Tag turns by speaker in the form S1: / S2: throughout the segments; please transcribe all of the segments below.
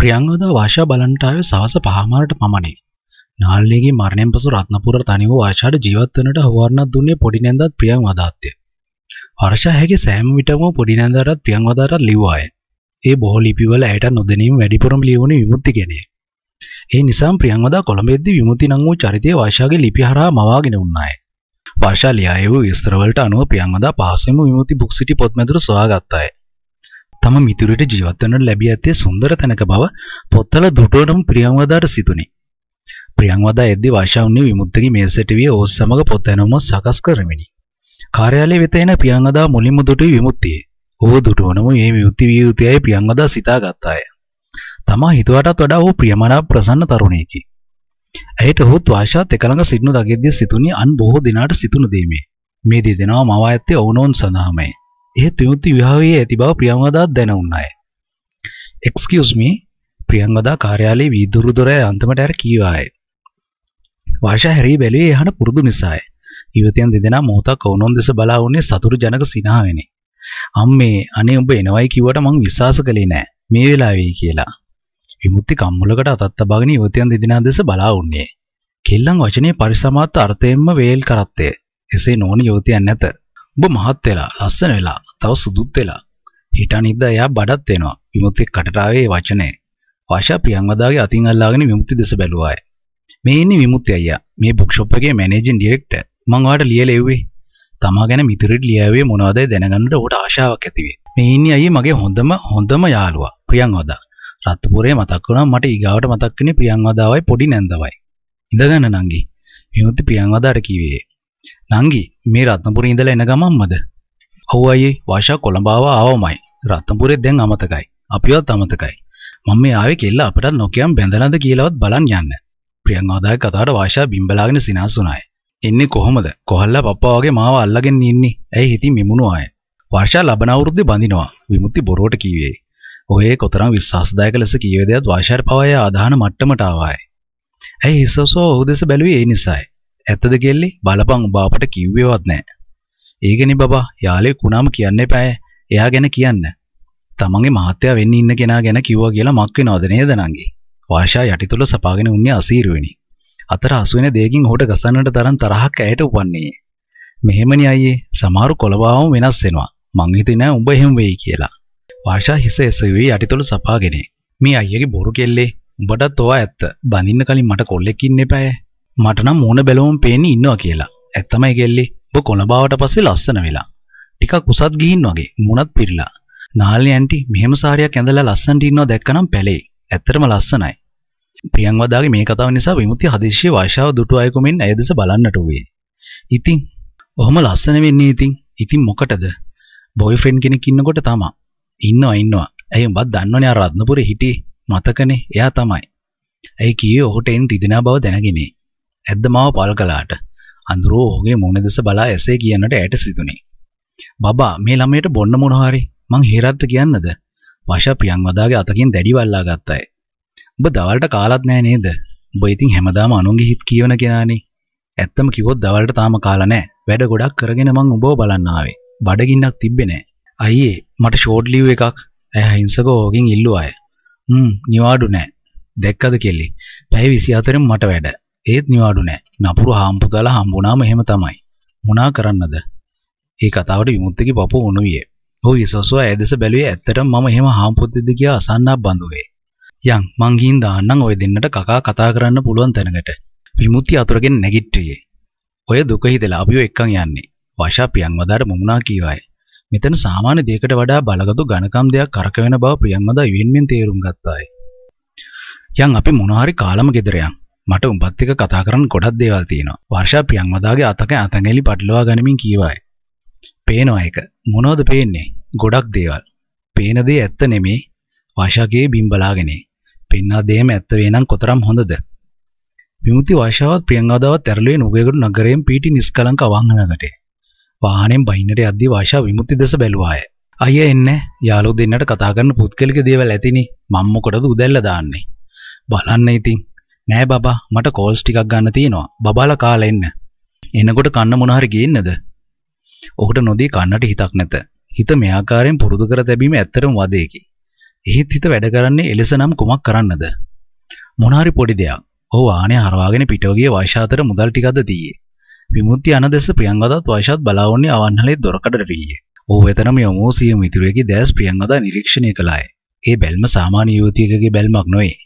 S1: ප්‍රියංවදා වාශා බලන්ට ආවේ සවස 5මාරට පමණයි. නාල්නේගේ මරණයෙන් පසු රත්නපුර තනිව වාශාට ජීවත් වෙන්නට හවුවරණක් දුන්නේ පොඩි නැන්දාත් ප්‍රියංවදාත්ය. වර්ෂා හැගේ සෑම විටම පොඩි නැන්දාටත් ප්‍රියංවදාටත් ලිව්වාය. ඒ බොහෝ ලිපිවල ඇයට නොදැනීම වැඩිපුරම ලියවුණේ විමුක්ති ගැනයි. ඒ නිසාම ප්‍රියංවදා කොළඹෙද්දී විමුති නම් වූ චරිතය වාශාගේ ලිපි හරහා මවාගෙන උන්නාය. වාශා ලියා වූ විස්තරවලට අනුව ප්‍රියංවදා පහසෙම විමුති බුක් සිටි පොත් මැදුර සොයාගත්තාය. තම මිතුරට ජීවත් වන්නට ලැබී ඇත්තේ සුන්දර තැනක බව පොත්වල දුටුවටම ප්‍රියංවදාට සිතුණි. ප්‍රියංවදා එද්දී වාෂා උන්නේ විමුක්තගේ මේසට විය ඕස් සමග පොත් ඇනුම සකස් කරමිනි. කාර්යාලයේ වෙත එන ප්‍රියංවදා මුලින්ම දුටුවේ විමුක්තියේ. ඔහු දුටුවනම මේ විමුක්ති විය යුතුයයි ප්‍රියංවදා සිතාගත්තාය. තමා හිතුවටත් වඩා ඔහු ප්‍රියමනාප ප්‍රසන්න තරුණයෙකි. ඇයට ඔහුත් වාෂාත් එකළඟ සිටිනු දගෙද්දී සිතුණි අන් බොහෝ දිනාට සිතුණු දෙීමේ. මේ දෙදෙනා මව ඇත්තේ ඔවුනොවුන් සඳහාමයි. එහෙත් විමුක්ති විභාවයේ ඇති බව ප්‍රියංවදාත් දැනුණ අය. excuse me ප්‍රියංවදා කාර්යාලයේ වීදුරු දොරේ අන්තිමට ඇර කීවාය. වාෂා හැරී බැලුවේ එහාට පුරුදු නිසාය. ඊවතයන් දෙදෙනා මොහොතක් ඕනොන් දෙස බලා වුණේ සතුරු ජනක සිනහවෙනි. අම්මේ අනේ උඹ එනවයි කිව්වට මං විශ්වාස කළේ නෑ. මේ වෙලාවේ කියලා. විමුක්ති කම්මුලකට අතත් තබාගෙන ඊවතයන් දෙදෙනා දෙස බලා වුණේ. කෙල්ලන් වචනේ පරිසමාත් අර්ථයෙන්ම වේල් කරත්තේ. එසේ නොවන යෝතියන් නැත. ඔබ මහත් වෙලා ලස්සන වෙලා තව සුදුත් වෙලා. හිටනිද්ද එයා බඩත් වෙනවා. විමුක්ති කටරාවේ වචනේ. වාෂා ප්‍රියංවදාගේ අතින් අල්ලාගෙන විමුක්ති දෙස බැලුවාය. මේ ඉන්නේ විමුක්ති අයියා. මේ බුක් ෂොප් එකේ මැනේජින් ඩිරෙක්ටර්. මම ඔයාලට ලියලා එව්වේ. තමා ගැන මිතුරිට ලියවෙ මොනවදයි දැනගන්නට ඔබට ආශාවක් ඇති වේ. මේ ඉන්නේ අයියේ මගේ හොඳම හොඳම යාළුවා ප්‍රියංවදා. රත්පුරේ මතක් වුණා මට ඊගාවට මතක් වෙන්නේ ප්‍රියංවදාවයි පොඩි නැන්දවයි. ඉඳගන්න නංගි. විමුක්ති ප්‍රියංවදාට කිව්වේ. නංගි මේ රත්නපුරේ ඉඳලා එන ගමම්මද? හවයි වාශා කොළඹාව ආවමයි රත්තපුරේ දැන් අමතකයි අපිවත් අමතකයි මම මේ ආවේ කෙල්ල අපටත් නොකියම් බැඳලාද කියලාවත් බලන් යන්න ප්‍රියංගවදාය කතාවට වාශා බිම්බලාගෙන සිනාසුනායි එන්නේ කොහොමද කොහල්ලා පප්පා වගේ මාව අල්ලගෙන ඉන්නේ ඇයි හිතින් මෙමුණු ආය වර්ෂා ලබන අවුරුද්දේ බඳිනවා විමුක්ති බොරෝට කීවේ ඔහේ කොතරම් විශ්වාසදායක ලෙස කීවේ දෙයත් වාශාට පවය ආදාන මට්ටමට ආවාය ඇයි හිසසෝ ඔහු දෙස බැලුවේ ඒ නිසායි ඇත්තද කෙල්ලේ බලපං උඹ අපට කිව්වේවත් නැහැ ඒකනේ බබා යාළේ කුණාම කියන්න එපෑ. එයා ගැන කියන්න. තමන්ගේ මහත්තයා වෙන්න ඉන්න කෙනා ගැන කිව්වා කියලා මක් වෙනවද නේද නංගි? වාෂා යටිතුල සපාගෙන උන්නේ අසීරුවෙනි. අතර අසු වෙන දෙයකින් හොට ගසන්නට තරම් තරහක් ඇයට උපන්නේ. මෙහෙමනි අයියේ සමහර කොළබාවම වෙනස් වෙනවා. මං හිතේ නෑ උඹ එහෙම වෙයි කියලා. වාර්ෂා හිස එසවී යටිතොළු සපාගෙන මේ අයියගේ බොරු කෙල්ලේ උඹටත් ඔවා ඇත්ත බඳින්න කලින් මට කොල්ලෙක් ඉන්න එපෑ මට නම් මූණ බැලුවම පේන්නේ ඉන්නවා කියලා ඇත්තමයි කෙල්ලේ ඔබ කොළඹාවට පස්සේ ලස්සන වෙලා. ටිකක් උසත් ගිහින් වගේ මුණත් පිරලා. නාලිනී ඇන්ටි මෙහෙම සාරියක් ඇඳලා ලස්සනට ඉන්නවා දැක්කනම් පැලේ. ඇත්තටම ලස්සනයි. ප්‍රියංවදාගේ මේ කතාව නිසා විමුක්ති හදිස්සියේ වාශාව දුටු අයකුමින් ඇය දෙස බලන්නට වූයේ. ඉතින් ඔහොම ලස්සන වෙන්නේ ඉතින්. ඉතින් මොකටද? බොයිෆ්‍රෙන්ඩ් කෙනෙක් ඉන්නකොට තමයි. ඉන්නවා ඉන්නවා. ඇයි උඹත් දන්නවනේ අර රත්නපුරේ හිටියේ මතකනේ එයා තමයි. ඇයි කියේ ඔහුට එන් රිදෙනා බව දැනගෙනේ. ඇද්ද මාව පල් කළාට. අඳුරෝ ඔහුගේ මුණ දෙස බලා ඇසේ කියන්නට ඇයට සිතුණි. "බබා, මේ ළමයට බොන්න මොන හරි මං හේරත්ට කියන්නද?" වෂා ප්‍රියංවදාගේ අතකින් දැඩි වල්ලා ගත්තයි. "ඔබ දවල්ට කාලත් නෑ නේද? ඔබ ඉතින් හැමදාම අනුන්ගේ හිත කියවන කෙනානේ. ඇත්තම කිව්වොත් දවල්ට තාම කාලා නෑ. වැඩ ගොඩක් කරගෙන මං උඹව බලන්න ආවේ. බඩගින්නක් තිබ්බේ නෑ. අයියේ, මට ෂෝට් ලීව් එකක්." ඇය හිංසකව ඕගෙන් ඉල්ලුවාය. "හ්ම්, නිවාඩු නෑ. දැක්කද කෙල්ලි? පැය 24න් මට වැඩ. ඒත් නිවාඩු නෑ. නපුරු හාම්පු දාලා හම්බුනාම එහෙම තමයි. මොනා කරන්නද? ඒ කතාවට විමුක්තිගේ පපුව උණුවිය. ඔහු ඉසසුව ඇදෙස බැලුවේ ඇත්තටම මම එහෙම හාම්පුද්දද කියා අසන්නක් බඳුවේ. යන් මං ගිහින් දාන්නම් ඔය දෙන්නට කකා කතා කරන්න පුළුවන් තැනකට. විමුක්ති අතුරගෙන නැගිට්ටියේ. ඔය දුක හිතලා අපිව එක්කන් යන්නේ. වාෂා ප්‍රියන්වදාට මුමුණා කීවායි. මෙතන සාමාන්‍ය දෙයකට වඩා බලගතු ඝනකම් දෙයක් කරකවෙන බව ප්‍රියන්වදා ඉවෙන්මින් තේරුම් ගත්තායි. යන් අපි මොනවා හරි කාලම ගෙදර යන්. මට උඹත් එක්ක කතා කරන්න ගොඩක් දේවල් තියෙනවා. වර්ෂා ප්‍රියන්වදාගේ අතක අතැඟිලි පටලවා ගනිමින් කීවායි. පේනවා ඒක. මොනවද පේන්නේ? ගොඩක් දේවල්. පේන දේ ඇත්ත නෙමේ. වර්ෂාගේ බිම්බලාගෙනේ. පෙන්නා දේම ඇත්ත වේනම් කොතරම් හොඳද? විමුති වර්ෂාවත් ප්‍රියන්වදාවත් ඇරළුවේ නුගේගොඩ නගරයෙන් පීටි නිස්කලංක අවංගනකට. වාහනෙන් බහින්නට යද්දී වර්ෂා විමුති දෙස බැලුවාය. අයියා එන්නේ. යාළුවෝ දෙන්නට කතා කරන පුත්කලික දේවල් ඇතිනේ. මම් මොකටද උදැල්ල දාන්නේ? බලන්න ඉතින් නෑ බබා මට කෝල්ස් ටිකක් ගන්න තියෙනවා. බබාලා කාලා එන්න. එනකොට කන්න මොන හරි ගේන්නද? ඔහුට නොදී කන්නට හිතක් නැත. හිත මේ ආකාරයෙන් පුරුදු කර තැබීම ඇත්තටම වදයකි. එහෙත් හිත වැඩ කරන්නේ එලෙස නම් කුමක් කරන්නද? මොන හරි පොඩි දෙයක්. ඔහු වාහනය හරවාගෙන පිටව ගිය වෛශාතර මුදල් ටිකක්ද දීයේ. විමුක්ති යන දෙස ප්‍රියංගදත් වෛශාත් බලාවන්නේ අවන්හලේ දොරකඩට රීයේ. ඔහු වෙතනම යොමු සියුම් ඉතුරුවේගේ දැස් ප්‍රියංගදා නිරීක්ෂණය කළාය. ඒ බැල්ම සාමාන්‍ය යුවතියකගේ බැල්මක් නොවේ.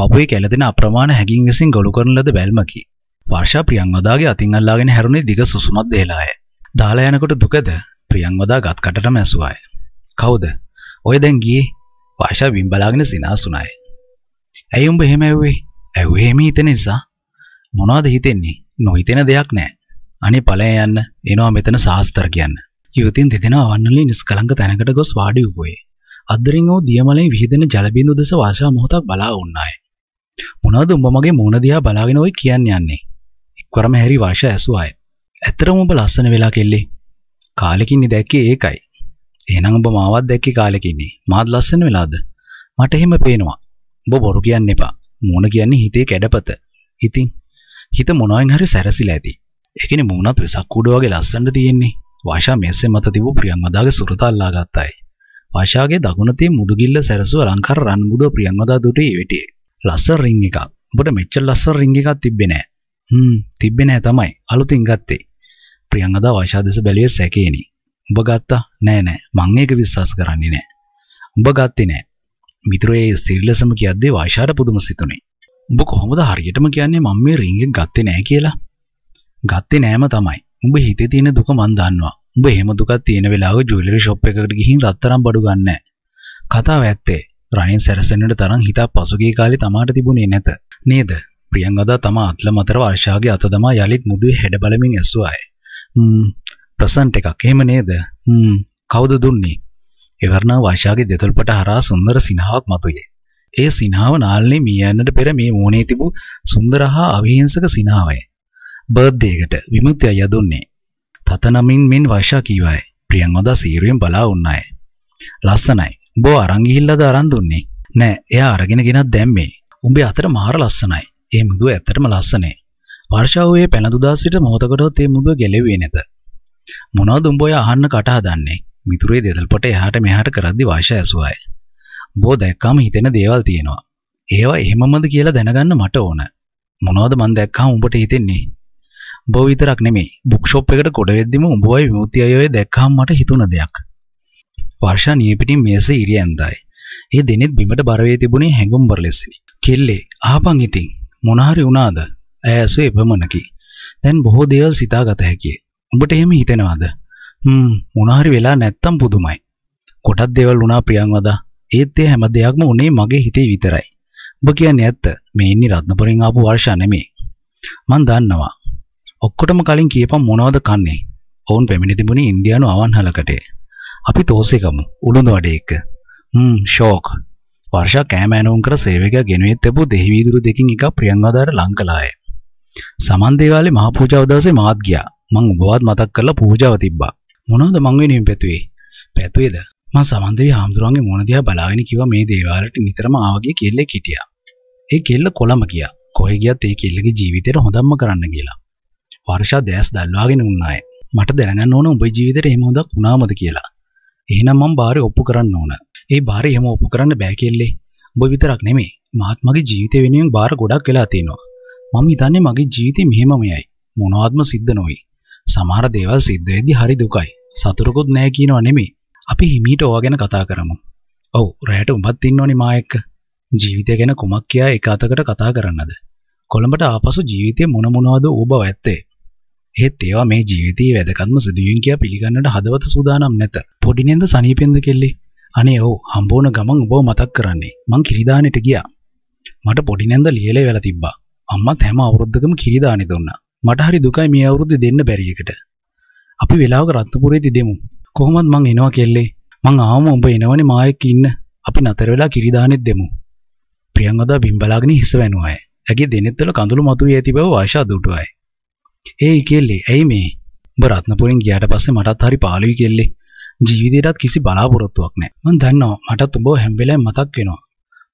S1: පපුේ කැලතින අප්‍රමාණ හැකින් විසින් ගොළු කරන ලද බැල්මකි. වර්ෂා ප්‍රියංවදාගේ අතින් අල්ලාගෙන හැරුණේ දිග සුසුමත් දේලාය. දාලා යනකොට දුකද ප්‍රියංවදා ගත් කටටම ඇසුවාය. කවුද? ඔය දැන් ගියේ? වර්ෂා බිම්බලාගෙන සිනාසුණාය. ඇයි උඹ එහෙම ඇව්වේ? ඇව්වේ එහෙම හිතෙන නිසා. මොනවද හිතෙන්නේ? නොහිතෙන දෙයක් නෑ. අනේ ඵලය යන්න. එනවා මෙතන සාස්තර කියන්න. යුවතින් දෙදෙනා වන්නලේ නිස්කලංක තැනකට ගොස් වාඩි වූයේ. අද්දරින් ඔහු දියමලේ විහිදෙන ජලබිඳු දෙස වාෂා මොහොතක් බලා වුණාය. මොනවද උඹ මගේ මූණ දිහා බලාගෙන ඔයි කියන්න යන්නේ? එක්වරම හැරි වර්ෂ ඇසුවාය. ඇත්තටම උඹ ලස්සන වෙලා කෙල්ලේ. කාලෙකින් දැක්කේ ඒකයි. එහෙනම් උඹ මාවත් දැක්කේ කාලෙකින්. මාත් ලස්සන වෙලාද? මට එහෙම පේනවා. උඹ බොරු කියන්න එපා. මූණ කියන්නේ හිතේ කැඩපත. ඉතින් හිත මොනවෙන් හරි සැරසිලා ඇති. ඒ කියන්නේ මූණත් වෙසක් කූඩ වගේ ලස්සනට තියෙන්නේ. වාෂා මේසෙ මත තිබූ ප්‍රියංවදාගේ සුරත අල්ලා ගත්තායි. වාෂාගේ දකුණතේ මුදුගිල්ල සැරසුව ලංකාර රන් මුදුව ප්‍රියංවදා දුටේ එවිටියේ. ලස්සන රින් එකක්. ඔබට මෙච්චර ලස්සන රින් එකක් තිබ්බේ නෑ. හ්ම් තිබ්බේ නෑ තමයි. අලුතින් ගත්තේ. ප්‍රියංගදා වෛශාදෙස බැලුවේ සැකේනි. ඔබ ගත්තා? නෑ නෑ. මං ඒක විශ්වාස කරන්නේ නෑ. ඔබ ගත්තේ නෑ. මිතුරේ සිරිලසම කියද්දී වෛශාට පුදුම සිතුනේ. ඔබ කොහොමද හරියටම කියන්නේ මම මේ රින් එක ගත්තේ නෑ කියලා? ගත්තේ නෑම තමයි. උඹ හිතේ තියෙන දුක මන් දන්නවා. උඹ එහෙම දුකක් තියෙන වෙලාවක ජුවලරි ෂොප් එකකට ගිහින් රත්තරන් බඩු ගන්නෑ. කතාව ඇත්තේ රහින් සැරසෙන්නට තරම් හිතක් පසුගිය කාලේ තමාට තිබුණේ නැත. නේද? ප්‍රියංගදා තමා අත්ල මතර වර්ෂාගේ අත දමා යලිත් මුදුවේ හැඩ බලමින් ඇසුවාය. හ්ම් ප්‍රසන්ට් එකක් එහෙම නේද? හ්ම් කවුද දුන්නේ? එවර්ණා වර්ෂාගේ දෙතොල්පට හරහා සුන්දර සිනහාවක් මතුවේ. ඒ සිනහාව නාලනී මී යන්නට පෙර මේ මෝනේ තිබූ සුන්දර හා අවිහිංසක සිනහාවයි. බර්ත්ඩේ එකට විමුක්තිය යදුන්නේ. තතනමින් මින් වර්ෂා කීවාය. ප්‍රියංගදා සීරුවෙන් බලා වුණාය. ලස්සනයි. බෝ අරන් ගිහිල්ලාද අරන් දුන්නේ? නෑ, එයා අරගෙන ගෙනත් දැම්මේ. උඹේ අතට මාර ලස්සනයි. ඒ මුදුව ඇත්තටම ලස්සනේ. වර්ෂාව ඔය පැනදුදා සිට මොහොතකටවත් ඒ මුදුව ගැලෙව්වේ නැත. මොනවද උඹ ඔය අහන්න කට හදන්නේ? මිතුරේ දෙදල්පට එහාට මෙහාට කරද්දි වාෂා ඇසුවාය. බෝ දැක්කම හිතෙන දේවල් තියෙනවා. ඒවා එහෙමමද කියලා දැනගන්න මට ඕන. මොනවද මන් දැක්කම උඹට හිතෙන්නේ? බෝ විතරක් නෙමෙයි. බුක් ෂොප් එකට ගොඩ වෙද්දිම උඹවයි විමුක්තියයි ඔය දැක්කම මට හිතුණ දෙයක්. වර්ෂා නියපිටින් මේසේ ඉරිය ඇන්දායි. ඒ දෙනෙත් බිමට බරවේ තිබුණේ හැඟුම්බර ලෙසිනි. කෙල්ලේ ආපන් ඉතින් මොනහරි වුණාද? ඇයසු එපමණකි. දැන් බොහෝ දේවල් සිතාගත හැකියි. උඹට එහෙම හිතෙනවද? හ්ම් මොනහරි වෙලා නැත්තම් පුදුමයි. කොටක් දේවල් වුණා ප්‍රියන්වදා. ඒත් ඒ හැම දෙයක්ම උනේ මගේ හිතේ විතරයි. ඔබ කියන්නේ ඇත්ත. මේ ඉන්නේ රත්නපුරෙන් ආපු වර්ෂා නෙමෙයි. මන් දන්නවා. ඔක්කොටම කලින් කියපම් මොනවද කන්නේ? ඔවුන් පැමිණ තිබුණේ ඉන්දියානු අවන්හලකටේ. අපි තෝසෙකමු උළුඳ වඩේ එක. හ්ම් ෂෝක්. වර්ෂා කෑම ඇනවුම් කර සේවකයා ගෙනුවේ තිබූ දෙහි වීදුරු දෙකින් එකක් ප්‍රියංගාදාට ලං කළාය. සමන් දේවාලේ මහ පූජාව දවසේ මාත් ගියා. මං ඔබවත් මතක් කරලා පූජාව තිබ්බා. මොනවද මං වෙනුවෙන් පැතුවේ? පැතුවේද? මං සමන් දේවී හාමුදුරන්ගේ මොන දිහා බලාගෙන කිව්වා මේ දේවාලට නිතරම ආවගේ කෙල්ලෙක් හිටියා. ඒ කෙල්ල කොළඹ ගියා. කොහෙ ගියත් ඒ කෙල්ලගේ ජීවිතේට හොඳක්ම කරන්න කියලා. වර්ෂා දැස් දල්වාගෙන උන්නාය. මට දැනගන්න ඕන උඹේ ජීවිතේට එහෙම හොඳක් වුණාමද කියලා. එහෙනම් මම බාරේ ඔප්පු කරන්න ඕන. ඒ බාරේ එහෙම ඔප්පු කරන්න බෑ කෙල්ලේ. ඔබ විතරක් නෙමෙයි. මාත් මගේ ජීවිතේ වෙනුවෙන් බාර ගොඩක් වෙලා තිනවා. මම හිතන්නේ මගේ ජීවිතේ මෙහෙමමයි. මොනවත්ම සිද්ධ නොවේ. සමහර දේවල් සිද්ධ වෙද්දී හරි දුකයි. සතුටකුත් නැහැ කියනවා නෙමෙයි. අපි හිමීට ඕවා ගැන කතා කරමු. ඔව් රැයට උඹත් ඉන්න ඕනේ මා එක්ක. ජීවිතය ගැන කුමක් කියා එක අතකට කතා කරන්නද? කොළඹට ආපසු ජීවිතේ මොන මොනවද ඌ බව ඇත්තේ. එහෙත් ඒවා මේ ජීවිතයේ වැදගත්ම සිදුවීම් කියා පිළිගන්නට හදවත සූදානම් නැත. පොඩිනෙන්ද සනීපෙන්ද කෙල්ලේ. අනේ ඔව් හම්බවන ගමන් ඔබව මතක් කරන්නේ. මං කිරිදානෙට ගියා. මට පොඩිනෙන්ද ලියලේ වෙලා තිබ්බා. අම්මත් හැම අවුරුද්දකම කිරිදානෙ දුන්නා. මට හරි දුකයි මේ අවුරුද්දේ දෙන්න බැරි එකට. අපි වෙලාවක රත්නපුරේදී දෙමු. කොහොමත් මං එනවා කෙල්ලේ. මං ආවම ඔබ එනවනේ මායෙක් ඉන්න. අපි නතර වෙලා කිරිදානෙත් දෙමු. ප්‍රියංගදා බිම්බලාගෙන හිස වැනුවාය. ඇගේ දෙනෙත්වල කඳුළු මතුවී ඇති බව ආශා දුටුවායි. ඒයි කෙල්ලේ ඇයි මේ උඹ රත්නපුරෙන් ගියාට පස්සේ මටත් හරි පාළුයි කෙල්ලේ ජීවිතේටත් කිසි බලාපොරොත්තුවක් නැහැ මං දන්නවා මටත් උඹව හැම වෙලාවෙම මතක් වෙනවා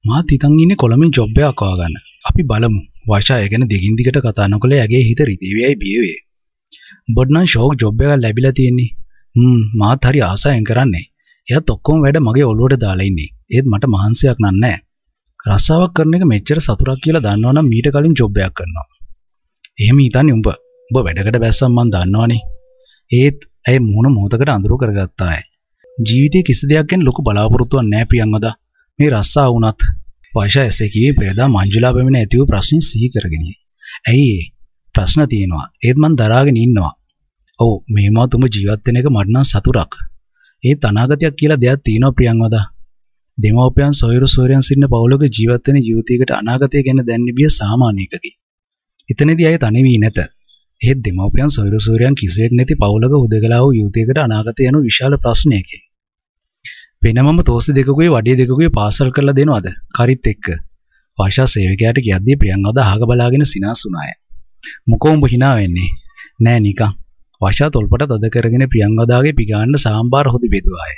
S1: මාත් හිතන් ඉන්නේ කොළඹින් ජොබ් එකක් හොයාගන්න අපි බලමු වර්ෂා ගැන දිගින් දිගට කතා නොකළ ඇගේ හිත රිදීවියයි බියවේ උඹට නම් ෂෝක් ජොබ් එකක් ලැබිලා තියෙන්නේ හ්ම් මාත් හරි ආසයෙන් කරන්නේ එයත් ඔක්කොම වැඩ මගේ ඔළුවට දාලා ඉන්නේ ඒත් මට මහන්සියක් නෑ රස්සාවක් කරන එක මෙච්චර සතුටක් කියලා දන්නවනම් මීට කලින් ජොබ් එකක් කරනවා. එහෙම හිතන්නේ උඹ. උඹ වැඩකට බැස්සම් මන් දන්නවනේ. ඒත් ඇය මුණ මොහොතකට අඳුරු කරගත්තාය. ජීවිතේ කිසි දෙයක් ගැන ලොකු බලාපොරොත්තුවක් නැහැ ප්‍රියංගදා. මේ රස්සා වුණත් වයිෂා ඇසේ කිවි පෙරදා මංජුලා පැමිණ ඇති වූ ප්‍රශ්නේ සිහි කරගෙන. ඇයි ඒ? ප්‍රශ්න තියෙනවා. ඒත් මන් දරාගෙන ඉන්නවා. ඔව් මේවා තුම ජීවත් වෙන එක මට නම් සතුටක්. ඒත් අනාගතයක් කියලා දෙයක් තියෙනවා ප්‍රියංවදා. දෙමව්පියන් සොයුරු සොයුරියන් සිටින පවුලක ජීවත් වෙන ජීවිතයකට අනාගතය ගැන දැන් නිබිය සාමාන්‍ය එකකි. එතනදී අය තනි වී නැත. එහෙත් දෙමව්පියන් සොයුරුසූරියන් කිසිවෙක් නැති පවුලක හුදකලා වූ යුවතියකට අනාගතය යනු විශාල ප්‍රශ්නයකි. වෙනමම තෝසි දෙකකුයි වඩිය දෙකකුයි පාසල් කරලා දෙනවද? කරිත් එක්ක. වාෂා සේවකයාට කියද්දී ප්‍රියංගවද අහක බලාගෙන සිනාසුනාය. මොකෝ උඹ hina වෙන්නේ? නෑ නිකන්. වාෂා තොල්පට තද කරගෙන ප්‍රියංගවදාගේ පිගාන්න සාම්බාර හොදි බෙදුවාය.